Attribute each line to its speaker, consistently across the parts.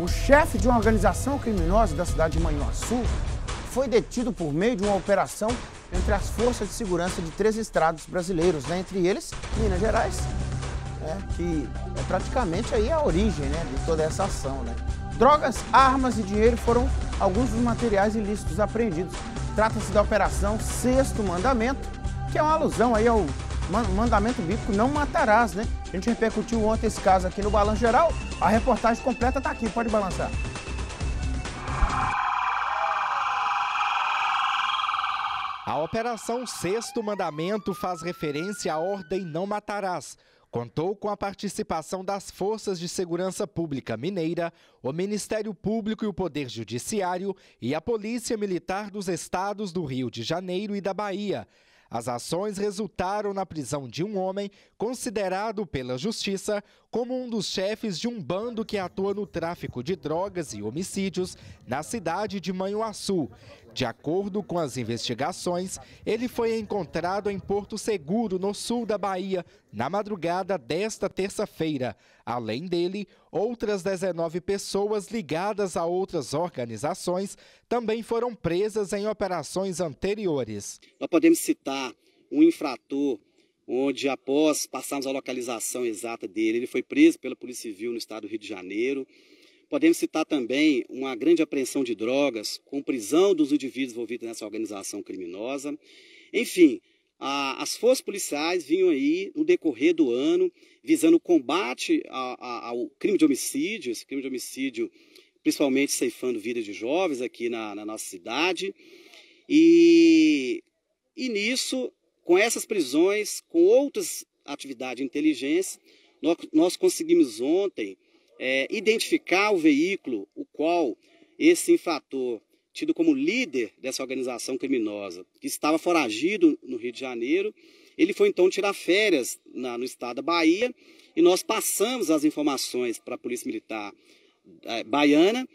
Speaker 1: O chefe de uma organização criminosa da cidade de Manhuaçu foi detido por meio de uma operação entre as forças de segurança de três estados brasileiros, né? entre eles Minas Gerais, né? que é praticamente aí a origem né? de toda essa ação. Né? Drogas, armas e dinheiro foram alguns dos materiais ilícitos apreendidos. Trata-se da Operação Sexto Mandamento, que é uma alusão aí ao mandamento bíblico, não matarás, né? A gente repercutiu ontem esse caso aqui no Balanço Geral. A reportagem completa está aqui, pode balançar.
Speaker 2: A operação Sexto Mandamento faz referência à ordem Não Matarás. Contou com a participação das Forças de Segurança Pública Mineira, o Ministério Público e o Poder Judiciário e a Polícia Militar dos Estados do Rio de Janeiro e da Bahia. As ações resultaram na prisão de um homem considerado pela justiça como um dos chefes de um bando que atua no tráfico de drogas e homicídios na cidade de Manhuaçu. De acordo com as investigações, ele foi encontrado em Porto Seguro, no sul da Bahia, na madrugada desta terça-feira. Além dele, outras 19 pessoas ligadas a outras organizações também foram presas em operações anteriores.
Speaker 3: Nós podemos citar um infrator onde após passarmos a localização exata dele, ele foi preso pela Polícia Civil no estado do Rio de Janeiro. Podemos citar também uma grande apreensão de drogas, com prisão dos indivíduos envolvidos nessa organização criminosa. Enfim, a, as forças policiais vinham aí no decorrer do ano visando o combate a, a, ao crime de homicídio, esse crime de homicídio principalmente ceifando vidas de jovens aqui na, na nossa cidade. E, e nisso, com essas prisões, com outras atividades de inteligência, nós, nós conseguimos ontem é, identificar o veículo, o qual esse infrator tido como líder dessa organização criminosa, que estava foragido no Rio de Janeiro, ele foi então tirar férias na, no estado da Bahia e nós passamos as informações para a Polícia Militar é, Baiana,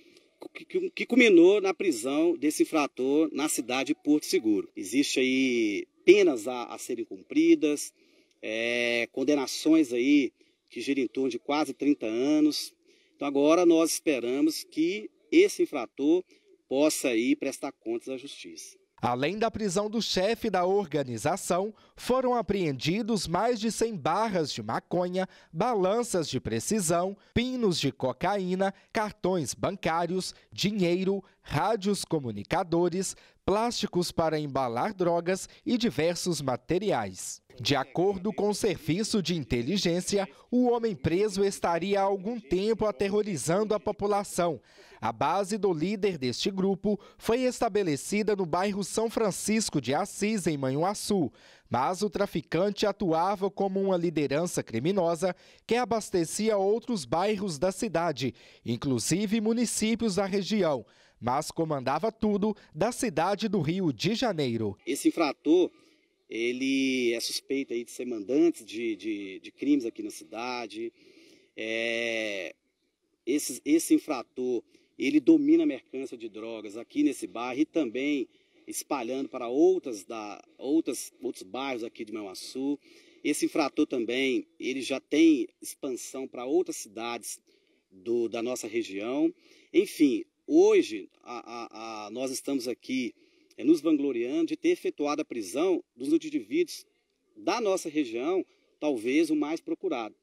Speaker 3: que, que, que culminou na prisão desse infrator na cidade de Porto Seguro. Existe aí penas a, a serem cumpridas, é, condenações aí que gira em torno de quase 30 anos. Então agora nós esperamos que esse infrator possa ir prestar contas à justiça.
Speaker 2: Além da prisão do chefe da organização, foram apreendidos mais de 100 barras de maconha, balanças de precisão, pinos de cocaína, cartões bancários, dinheiro, rádios comunicadores, plásticos para embalar drogas e diversos materiais. De acordo com o serviço de inteligência, o homem preso estaria há algum tempo aterrorizando a população. A base do líder deste grupo foi estabelecida no bairro São Francisco de Assis, em Manhuaçu, mas o traficante atuava como uma liderança criminosa que abastecia outros bairros da cidade, inclusive municípios da região, mas comandava tudo da cidade do Rio de Janeiro.
Speaker 3: Esse infrator ele é suspeito aí de ser mandante de, de, de crimes aqui na cidade. É, esse, esse infrator, ele domina a mercância de drogas aqui nesse bairro e também espalhando para outras da, outras, outros bairros aqui de Manhuaçu. Esse infrator também, ele já tem expansão para outras cidades do, da nossa região. Enfim, hoje a, a, a, nós estamos aqui é, nos vangloriando de ter efetuado a prisão dos indivíduos da nossa região, talvez o mais procurado.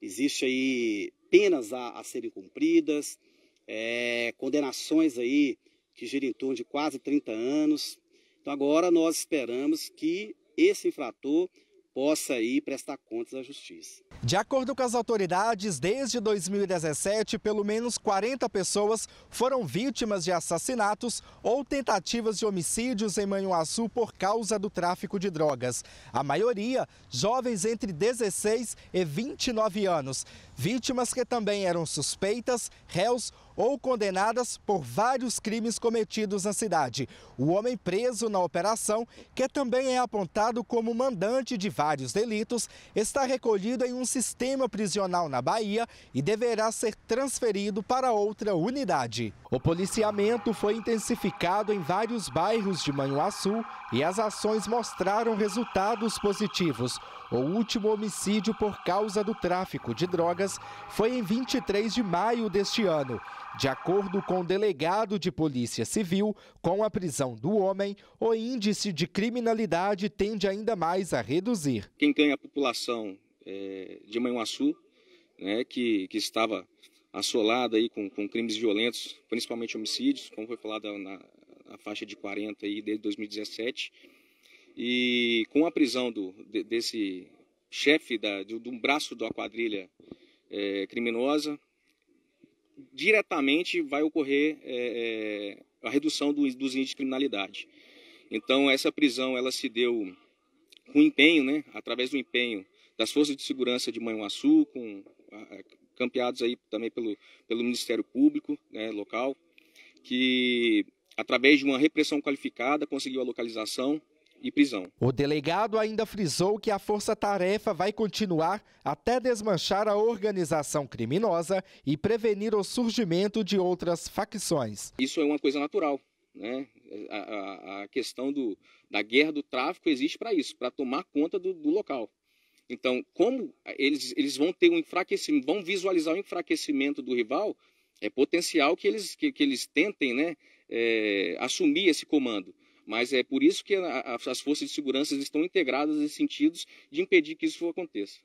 Speaker 3: Existem aí penas a, a serem cumpridas, é, condenações aí que giram em torno de quase 30 anos. Então agora nós esperamos que esse infrator possa ir prestar contas à justiça.
Speaker 2: De acordo com as autoridades, desde 2017, pelo menos 40 pessoas foram vítimas de assassinatos ou tentativas de homicídios em Manhuaçu por causa do tráfico de drogas. A maioria, jovens entre 16 e 29 anos. Vítimas que também eram suspeitas, réus ou condenadas por vários crimes cometidos na cidade. O homem preso na operação, que também é apontado como mandante de vários delitos, está recolhido em um sistema prisional na Bahia e deverá ser transferido para outra unidade. O policiamento foi intensificado em vários bairros de Manhuaçu e as ações mostraram resultados positivos. O último homicídio por causa do tráfico de drogas foi em 23 de maio deste ano. De acordo com o delegado de Polícia Civil, com a prisão do homem, o índice de criminalidade tende ainda mais a reduzir.
Speaker 1: Quem ganha a população é, de Manhuaçu, né, que, que estava assolada aí com, com, crimes violentos, principalmente homicídios, como foi falado na, na, faixa de 40 aí desde 2017, e com a prisão do, de, desse chefe da, de, de um braço da quadrilha é, criminosa, diretamente vai ocorrer é, é, a redução dos índices de criminalidade. Então, essa prisão ela se deu com empenho, né, através do empenho das forças de segurança de Manhuaçu, com, campeados aí também pelo, pelo Ministério Público né, local, que através de uma repressão qualificada conseguiu a localização e prisão.
Speaker 2: O delegado ainda frisou que a força-tarefa vai continuar até desmanchar a organização criminosa e prevenir o surgimento de outras facções.
Speaker 1: Isso é uma coisa natural. Né? A, a, a questão do, da guerra do tráfico existe para isso, para tomar conta do, do local. Então, como eles, eles vão ter um enfraquecimento, vão visualizar o enfraquecimento do rival, é potencial que eles, que, que eles tentem né, é, assumir esse comando. Mas é por isso que a, a, as forças de segurança estão integradas nesses sentidos de impedir que isso aconteça.